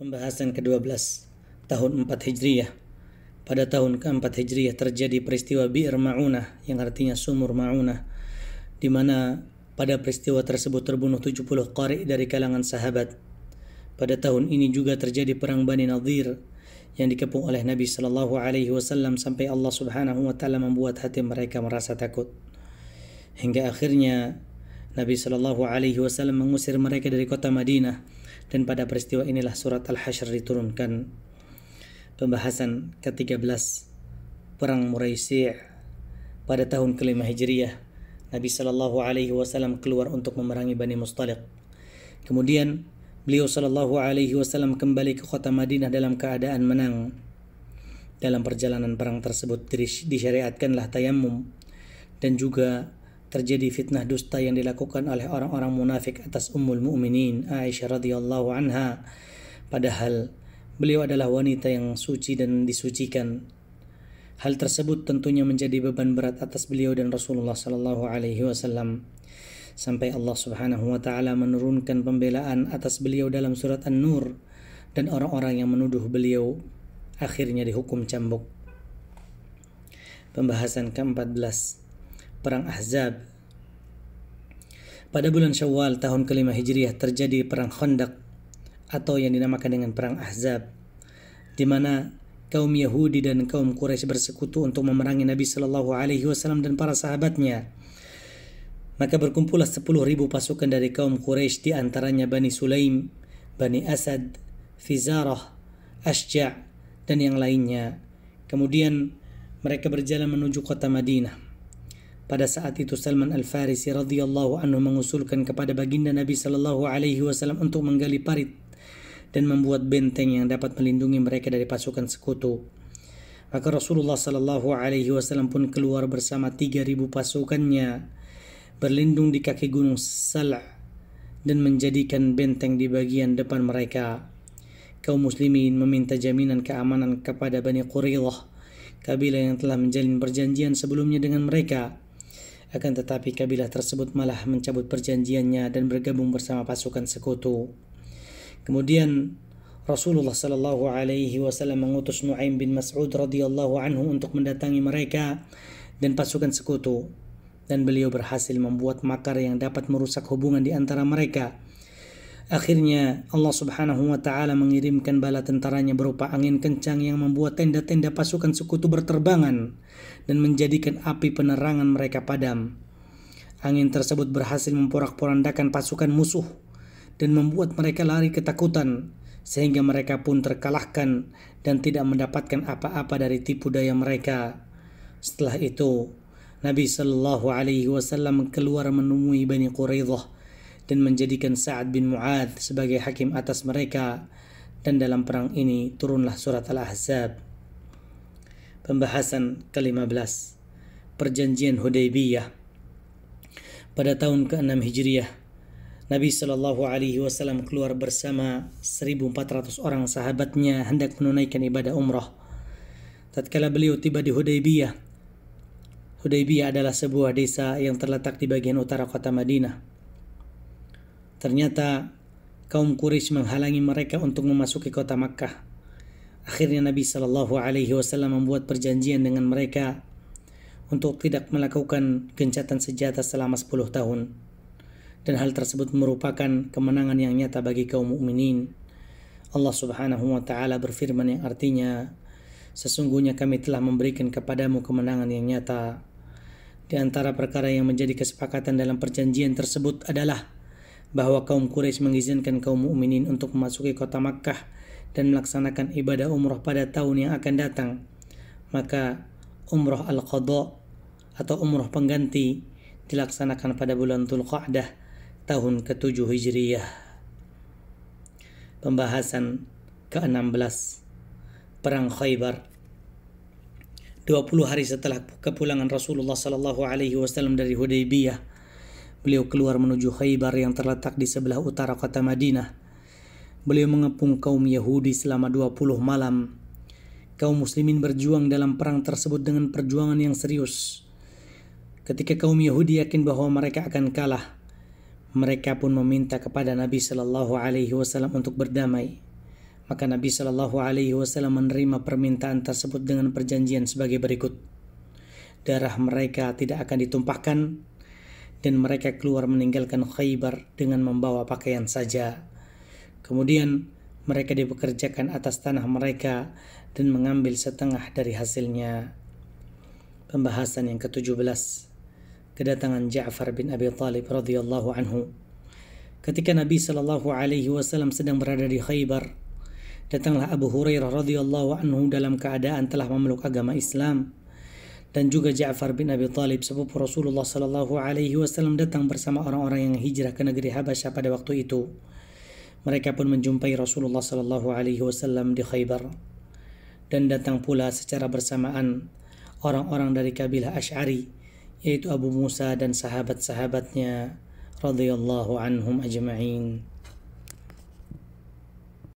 Pembahasan ke-12 tahun 4 hijriah. Pada tahun ke-4 hijriah terjadi peristiwa Bi'r Ma'unah yang artinya sumur Ma'unah di mana pada peristiwa tersebut terbunuh 70 qari dari kalangan sahabat. Pada tahun ini juga terjadi perang Bani Nadir yang dikepung oleh Nabi Shallallahu alaihi wasallam sampai Allah Subhanahu wa taala membuat hati mereka merasa takut. Hingga akhirnya Nabi Shallallahu alaihi wasallam mengusir mereka dari kota Madinah dan pada peristiwa inilah surat Al-Hasyr diturunkan pembahasan ke-13 perang Muraisi' pada tahun kelima Hijriyah Nabi Shallallahu alaihi wasallam keluar untuk memerangi Bani Mustalik. kemudian beliau Shallallahu alaihi wasallam kembali ke kota Madinah dalam keadaan menang dalam perjalanan perang tersebut disyariatkanlah tayamum dan juga terjadi fitnah dusta yang dilakukan oleh orang-orang munafik atas Ummul mu'minin Aisyah radhiyallahu anha padahal beliau adalah wanita yang suci dan disucikan hal tersebut tentunya menjadi beban berat atas beliau dan Rasulullah sallallahu alaihi wasallam sampai Allah Subhanahu wa taala menurunkan pembelaan atas beliau dalam surat An-Nur dan orang-orang yang menuduh beliau akhirnya dihukum cambuk pembahasan ke-14 Perang Ahzab. Pada bulan Syawal tahun kelima Hijriah terjadi Perang Khandaq atau yang dinamakan dengan Perang Ahzab, di mana kaum Yahudi dan kaum Quraisy bersekutu untuk memerangi Nabi Shallallahu Alaihi Wasallam dan para sahabatnya. Maka berkumpullah 10.000 pasukan dari kaum Quraisy di antaranya Bani Sulaim, Bani Asad, Fizarah, Ashja' dan yang lainnya. Kemudian mereka berjalan menuju kota Madinah. Pada saat itu Salman Al-Farisi radhiyallahu anhu mengusulkan kepada baginda Nabi Shallallahu alaihi wasallam untuk menggali parit dan membuat benteng yang dapat melindungi mereka dari pasukan sekutu. Maka Rasulullah Shallallahu alaihi wasallam pun keluar bersama 3000 pasukannya berlindung di kaki gunung Salah dan menjadikan benteng di bagian depan mereka. Kaum muslimin meminta jaminan keamanan kepada Bani Quraidah, kabilah yang telah menjalin perjanjian sebelumnya dengan mereka akan tetapi kabilah tersebut malah mencabut perjanjiannya dan bergabung bersama pasukan sekutu. Kemudian Rasulullah Shallallahu Alaihi Wasallam mengutus Nuaim bin Mas'ud radhiyallahu anhu untuk mendatangi mereka dan pasukan sekutu dan beliau berhasil membuat makar yang dapat merusak hubungan di antara mereka. Akhirnya Allah Subhanahu wa taala mengirimkan bala tentaranya berupa angin kencang yang membuat tenda-tenda pasukan sekutu berterbangan dan menjadikan api penerangan mereka padam. Angin tersebut berhasil memporak-porandakan pasukan musuh dan membuat mereka lari ketakutan sehingga mereka pun terkalahkan dan tidak mendapatkan apa-apa dari tipu daya mereka. Setelah itu, Nabi Shallallahu Alaihi Wasallam keluar menemui Bani Quraidah dan menjadikan Sa'ad bin Mu'ad sebagai hakim atas mereka. Dan dalam perang ini turunlah surat Al-Ahzab pembahasan ke-15 perjanjian Hudaybiyah pada tahun ke-6 Hijriah Nabi Shallallahu alaihi wasallam keluar bersama 1400 orang sahabatnya hendak menunaikan ibadah umrah tatkala beliau tiba di Hudaybiyah Hudaybiyah adalah sebuah desa yang terletak di bagian utara kota Madinah ternyata kaum Quraisy menghalangi mereka untuk memasuki kota Makkah Akhirnya Nabi Shallallahu Alaihi Wasallam membuat perjanjian dengan mereka untuk tidak melakukan gencatan senjata selama 10 tahun. Dan hal tersebut merupakan kemenangan yang nyata bagi kaum mukminin. Allah Subhanahu wa taala berfirman yang artinya sesungguhnya kami telah memberikan kepadamu kemenangan yang nyata. Di antara perkara yang menjadi kesepakatan dalam perjanjian tersebut adalah bahwa kaum Quraisy mengizinkan kaum mukminin untuk memasuki kota Makkah dan melaksanakan ibadah umroh pada tahun yang akan datang, maka umroh al-qadha atau umroh pengganti dilaksanakan pada bulan Dzulqa'dah tahun ke-7 Hijriyah. Pembahasan ke-16 Perang Khaybar 20 hari setelah kepulangan Rasulullah Sallallahu Alaihi Wasallam dari Hudaybiyah, beliau keluar menuju Khaybar yang terletak di sebelah utara kota Madinah Beliau mengepung kaum Yahudi selama 20 malam. Kaum muslimin berjuang dalam perang tersebut dengan perjuangan yang serius. Ketika kaum Yahudi yakin bahwa mereka akan kalah, mereka pun meminta kepada Nabi Shallallahu Alaihi Wasallam untuk berdamai. Maka Nabi Shallallahu Alaihi Wasallam menerima permintaan tersebut dengan perjanjian sebagai berikut: darah mereka tidak akan ditumpahkan dan mereka keluar meninggalkan Khaybar dengan membawa pakaian saja. Kemudian mereka dipekerjakan atas tanah mereka dan mengambil setengah dari hasilnya. Pembahasan yang ke-17 kedatangan Ja'far bin Abi Talib radhiyallahu anhu. Ketika Nabi Shallallahu alaihi wasallam sedang berada di Khaybar, datanglah Abu Hurairah radhiyallahu anhu dalam keadaan telah memeluk agama Islam dan juga Ja'far bin Abi Talib sepupu Rasulullah Shallallahu alaihi wasallam datang bersama orang-orang yang hijrah ke negeri Habasyah pada waktu itu. Mereka pun menjumpai Rasulullah sallallahu alaihi wasallam di Khaybar dan datang pula secara bersamaan orang-orang dari kabilah Ash'ari yaitu Abu Musa dan sahabat-sahabatnya radhiyallahu anhum ajma'in.